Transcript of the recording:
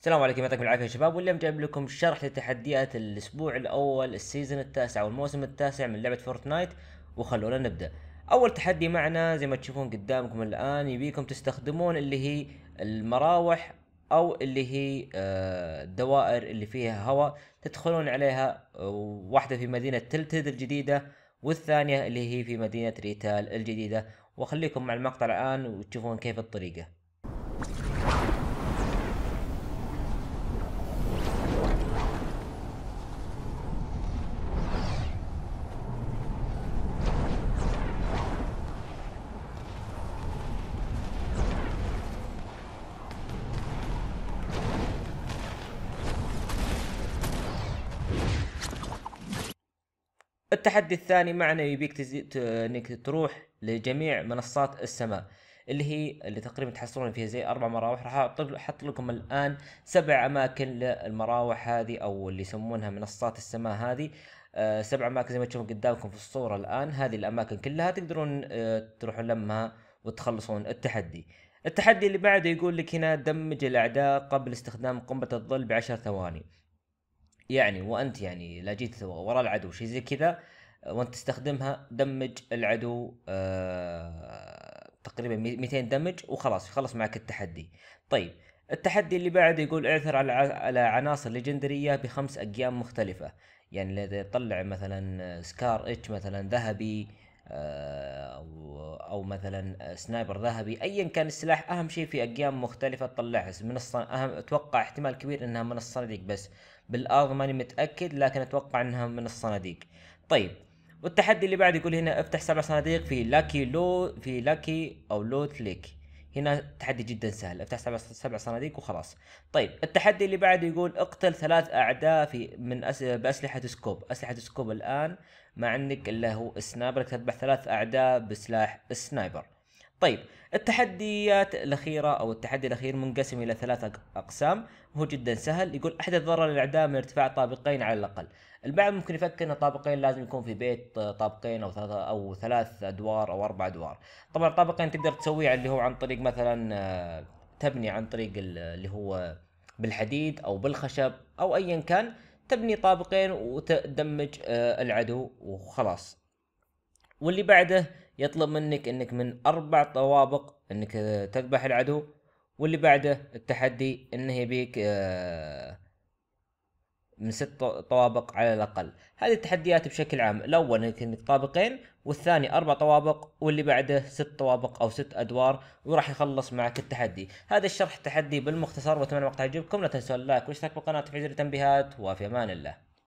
السلام عليكم يعطيكم العافية يا شباب واليوم جايب لكم شرح لتحديات الأسبوع الأول السيزون التاسع والموسم التاسع من لعبة فورتنايت وخلونا نبدأ أول تحدي معنا زي ما تشوفون قدامكم الآن يبيكم تستخدمون اللي هي المراوح أو اللي هي آه، الدوائر اللي فيها هواء تدخلون عليها آه، واحدة في مدينة تلتد الجديدة والثانية اللي هي في مدينة ريتال الجديدة وخليكم مع المقطع الآن وتشوفون كيف الطريقة التحدي الثاني معنا يبيك تزي... ت... انك تروح لجميع منصات السماء اللي هي اللي تقريبا تحصلون فيها زي اربع مراوح راح احط لكم الان سبع اماكن للمراوح هذه او اللي يسمونها منصات السماء هذه آه، سبع اماكن زي ما تشوفون قدامكم في الصوره الان هذه الاماكن كلها تقدرون آه، تروحون لمها وتخلصون التحدي التحدي اللي بعده يقول لك هنا دمج الاعداء قبل استخدام قنبله الظل بعشر ثواني يعني وانت يعني لا جيت ورا العدو شيء زي كذا وانت تستخدمها دمج العدو آه تقريبا 200 دمج وخلاص يخلص معك التحدي طيب التحدي اللي بعده يقول اعثر على على عناصر ليجندريه بخمس اقيام مختلفه يعني اللي طلع مثلا سكار اتش مثلا ذهبي او آه، او مثلا آه، سنايبر ذهبي ايا كان السلاح اهم شيء في اقيام مختلفه تطلعها من الصن... أهم... اتوقع احتمال كبير انها من الصناديق بس بالارض ماني متاكد لكن اتوقع انها من الصناديق طيب والتحدي اللي بعد يقول هنا افتح سبع صناديق في لاكي لو في لاكي او لوت ليك هنا تحدي جدا سهل افتح سبع, سبع صناديق وخلاص طيب التحدي اللي بعده يقول اقتل ثلاث اعداء في من أس... باسلحه سكوب اسلحه سكوب الان ما عندك الا هو سنايبر تذبح ثلاث اعداء بسلاح سنايبر طيب التحديات الأخيرة أو التحدي الأخير منقسم إلى ثلاثة أقسام هو جدا سهل يقول أحدث ضرر للإعدام من ارتفاع طابقين على الأقل البعض ممكن يفكر أن طابقين لازم يكون في بيت طابقين أو ثلاثة أو ثلاث أدوار أو أربع أدوار طبعا طابقين تقدر تسويه اللي هو عن طريق مثلا تبني عن طريق اللي هو بالحديد أو بالخشب أو أيا كان تبني طابقين وتدمج آه، العدو وخلاص واللي بعده يطلب منك انك من اربع طوابق انك تذبح العدو واللي بعده التحدي انه يبيك آه، من ست طوابق على الاقل هذه التحديات بشكل عام الاول انك طابقين والثاني اربع طوابق واللي بعده ست طوابق او ست ادوار وراح يخلص معك التحدي هذا الشرح التحدي بالمختصر واتمنى المقطع يعجبكم لا تنسوا اللايك والاشتراك بالقناه وتفعيل التنبيهات وفي امان الله